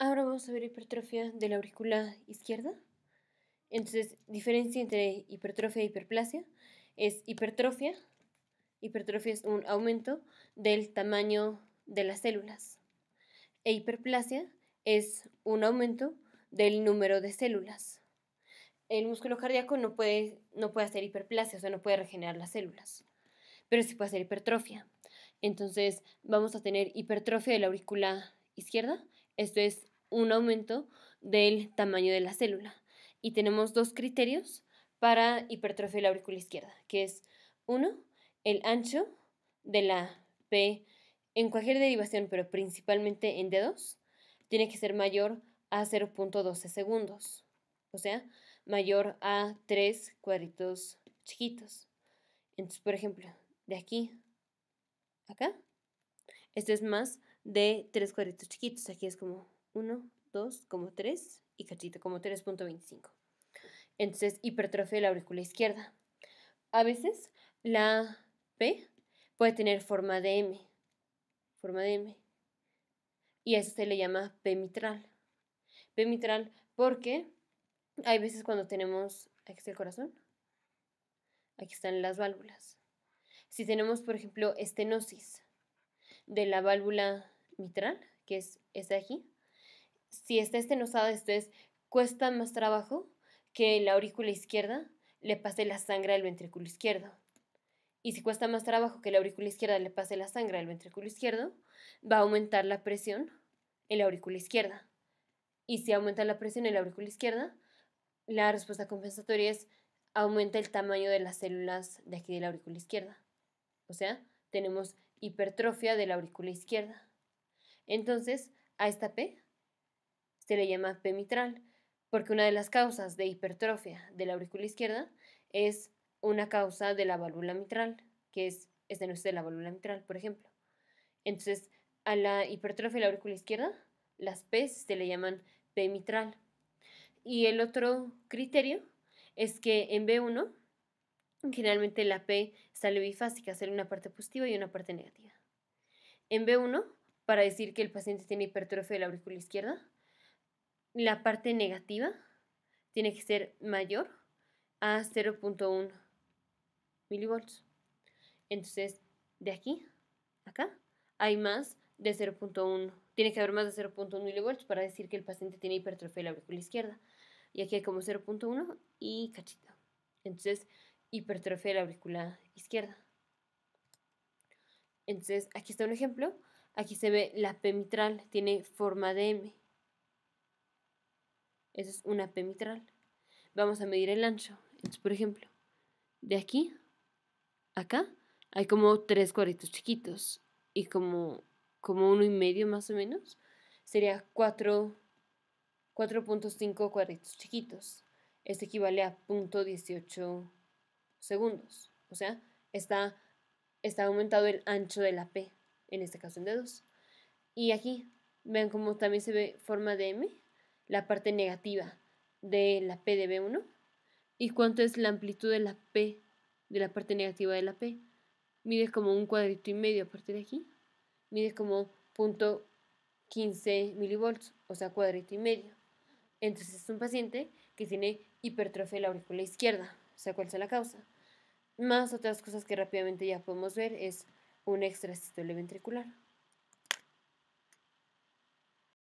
Ahora vamos a ver hipertrofia de la aurícula izquierda. Entonces, diferencia entre hipertrofia e hiperplasia es hipertrofia. Hipertrofia es un aumento del tamaño de las células. E hiperplasia es un aumento del número de células. El músculo cardíaco no puede, no puede hacer hiperplasia, o sea, no puede regenerar las células, pero sí puede hacer hipertrofia. Entonces, vamos a tener hipertrofia de la aurícula izquierda esto es un aumento del tamaño de la célula. Y tenemos dos criterios para hipertrofia de la aurícula izquierda, que es uno, el ancho de la P en cualquier derivación, pero principalmente en D2, tiene que ser mayor a 0.12 segundos, o sea, mayor a 3 cuadritos chiquitos. Entonces, por ejemplo, de aquí, acá, esto es más de tres cuadritos chiquitos. Aquí es como 1, 2, como 3 y cachito, como 3.25. Entonces, hipertrofia de la aurícula izquierda. A veces la P puede tener forma de M, forma de M. Y a eso se le llama P mitral. P mitral porque hay veces cuando tenemos, aquí está el corazón, aquí están las válvulas. Si tenemos, por ejemplo, estenosis de la válvula mitral, que es esta de aquí, si está estenosada, esto es, cuesta más trabajo que la aurícula izquierda le pase la sangre al ventrículo izquierdo. Y si cuesta más trabajo que la aurícula izquierda le pase la sangre al ventrículo izquierdo, va a aumentar la presión en la aurícula izquierda. Y si aumenta la presión en la aurícula izquierda, la respuesta compensatoria es aumenta el tamaño de las células de aquí de la aurícula izquierda. O sea, tenemos hipertrofia de la aurícula izquierda. Entonces, a esta P se le llama P mitral, porque una de las causas de hipertrofia de la aurícula izquierda es una causa de la válvula mitral, que es este no es de la válvula mitral, por ejemplo. Entonces, a la hipertrofia de la aurícula izquierda, las P se le llaman P mitral. Y el otro criterio es que en B1, generalmente la P sale bifásica, sale una parte positiva y una parte negativa. En B1, para decir que el paciente tiene hipertrofia de la aurícula izquierda, la parte negativa tiene que ser mayor a 0.1 milivolts. Entonces, de aquí, acá, hay más de 0.1, tiene que haber más de 0.1 milivolts para decir que el paciente tiene hipertrofia de la aurícula izquierda. Y aquí hay como 0.1 y cachito. Entonces, hipertrofia de la aurícula izquierda. Entonces, aquí está un ejemplo Aquí se ve la P mitral, tiene forma de M. Esa es una P mitral. Vamos a medir el ancho. Entonces, por ejemplo, de aquí acá hay como tres cuadritos chiquitos y como, como uno y medio más o menos. Sería 4.5 cuadritos chiquitos. Esto equivale a 0.18 segundos. O sea, está, está aumentado el ancho de la P en este caso en D2, Y aquí, vean cómo también se ve forma de M, la parte negativa de la P de B1. ¿Y cuánto es la amplitud de la P, de la parte negativa de la P? Mide como un cuadrito y medio a partir de aquí. Mide como 0.15 milivolts, o sea, cuadrito y medio. Entonces es un paciente que tiene hipertrofia de la aurícula izquierda, o sea, cuál es la causa. Más otras cosas que rápidamente ya podemos ver es un extraestilo ventricular.